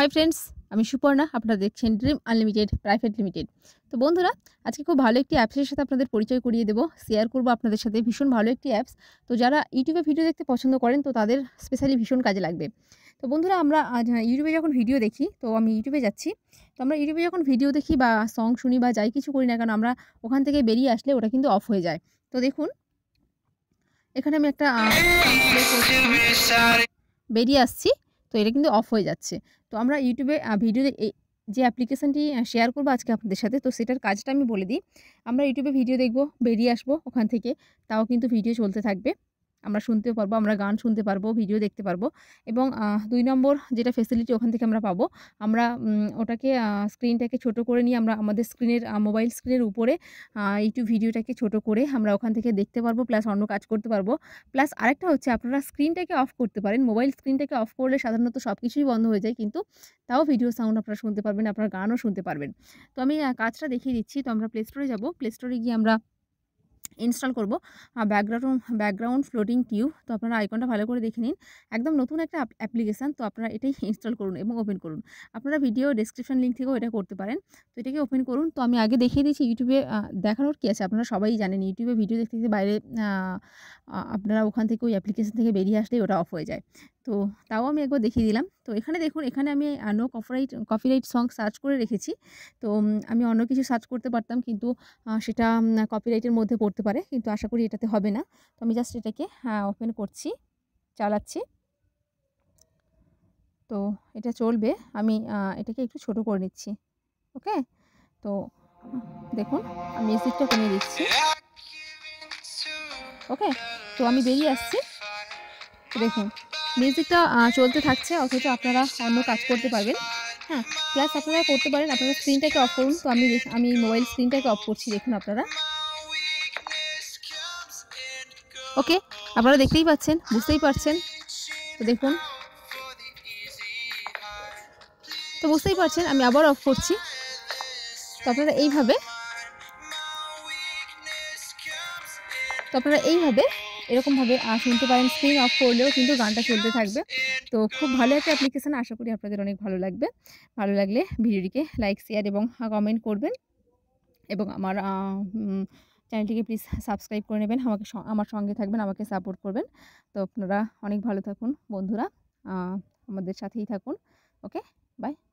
hi friends আমি সুপর্ণা আপনারা দেখছেন ড্রিম আনলিমিটেড প্রাইভেট লিমিটেড তো বন্ধুরা আজকে খুব ভালো একটি অ্যাপসের সাথে আপনাদের পরিচয় করিয়ে দেবো শেয়ার করবো আপনাদের সাথে ভীষণ ভালো একটি অ্যাপস তো যারা ইউটিউবে ভিডিও দেখতে পছন্দ করেন তো তাদের স্পেশালি ভীষণ কাজে লাগবে তো বন্ধুরা আমরা ইউটিউবে যখন ভিডিও দেখি তো আমি ইউটিউবে যাচ্ছি তো আমরা ইউটিউবে যখন ভিডিও দেখি বা সং শুনি বা যাই কিছু করি না কারণ আমরা ওখান থেকে বেরিয়ে আসলে ওটা কিন্তু অফ হয়ে যায় তো দেখুন এখানে আমি একটা বেরিয়ে আসছি তো এটা কিন্তু অফ হয়ে যাচ্ছে তো আমরা ইউটিউবে ভিডিওতে যে অ্যাপ্লিকেশানটি শেয়ার করবো আজকে আপনাদের সাথে তো সেটার কাজটা আমি বলে দিই আমরা ইউটিউবে ভিডিও দেখব বেরিয়ে আসবো ওখান থেকে তাও কিন্তু ভিডিও চলতে থাকবে আমরা শুনতে পারবো আমরা গান শুনতে পারবো ভিডিও দেখতে পারবো এবং দুই নম্বর যেটা ফেসিলিটি ওখান থেকে আমরা পাবো আমরা ওটাকে স্ক্রিনটাকে ছোট করে নিয়ে আমরা আমাদের স্ক্রিনের মোবাইল স্ক্রিনের উপরে ইউটিউব ভিডিওটাকে ছোট করে আমরা ওখান থেকে দেখতে পারবো প্লাস অন্য কাজ করতে পারবো প্লাস আরেকটা হচ্ছে আপনারা স্ক্রিনটাকে অফ করতে পারেন মোবাইল স্ক্রিনটাকে অফ করলে সাধারণত সব কিছুই বন্ধ হয়ে যায় কিন্তু তাও ভিডিও সাউন্ড আপনারা শুনতে পারবেন আপনার গানও শুনতে পারবেন তো আমি কাজটা দেখিয়ে দিচ্ছি তো আমরা প্লে স্টোরে যাবো প্লে স্টোরে গিয়ে আমরা ইনস্টল করবো ব্যাকগ্রাউন্ড ব্যাকগ্রাউন্ড ফ্লোটিং কিউ তো আপনারা আইকনটা ভালো করে দেখে নিন একদম নতুন একটা অ্যাপ্লিকেশান তো আপনারা এটাই ইনস্টল করুন এবং ওপেন করুন আপনারা ভিডিও ডিসক্রিপশান লিঙ্ক থেকেও এটা করতে পারেন তো এটাকে ওপেন করুন তো আমি আগে দেখিয়ে দিয়েছি ইউটিউবে দেখানোর কী আছে আপনারা সবাই জানেন ইউটিউবে ভিডিও দেখতে দেখতে বাইরে আপনারা ওখান থেকে ওই অ্যাপ্লিকেশান থেকে বেরিয়ে আসলেই ওটা অফ হয়ে যায় তো তাও আমি একবার দেখিয়ে দিলাম তো এখানে দেখুন এখানে আমি no copyright copyright song search করে রেখেছি তো আমি অন্য কিছু সার্চ করতে পারতাম কিন্তু সেটা কপিরাইটের মধ্যে পড়তে পারে কিন্তু আশা করি এটাতে হবে না তো আমি জাস্ট এটাকে ওপেন হ্যাঁ, করছি চালাচ্ছি তো এটা চলবে আমি এটাকে একটু ছোট করে নিচ্ছি ওকে তো দেখুন আমি মিউজিকটা কমিয়ে দিচ্ছি ওকে তো আমি বেরিয়ে আসছি দেখুন মিউজিকটা চলতে থাকছে অথচ আপনারা অন্য কাজ করতে পারবেন হ্যাঁ প্লাস আপনারা করতে পারেন আপনারা স্ক্রিনটাকে অফ করুন তো আমি আমি মোবাইল স্ক্রিনটাকে অফ করছি দেখুন আপনারা ওকে আপনারা দেখতেই পাচ্ছেন বুঝতেই পারছেন তো দেখুন তো বুঝতেই পারছেন আমি আবার অফ করছি তো আপনারা এইভাবে তো আপনারা এইভাবে এরকমভাবে শুনতে পারেন স্ক্রিন অফ করলেও কিন্তু গানটা চলতে থাকবে তো খুব ভালো একটা অ্যাপ্লিকেশান আশা করি আপনাদের অনেক ভালো লাগবে ভালো লাগলে ভিডিওটিকে লাইক শেয়ার এবং কমেন্ট করবেন এবং আমার চ্যানেলটিকে প্লিজ সাবস্ক্রাইব করে নেবেন আমাকে আমার সঙ্গে থাকবেন আমাকে সাপোর্ট করবেন তো আপনারা অনেক ভালো থাকুন বন্ধুরা আমাদের সাথেই থাকুন ওকে বাই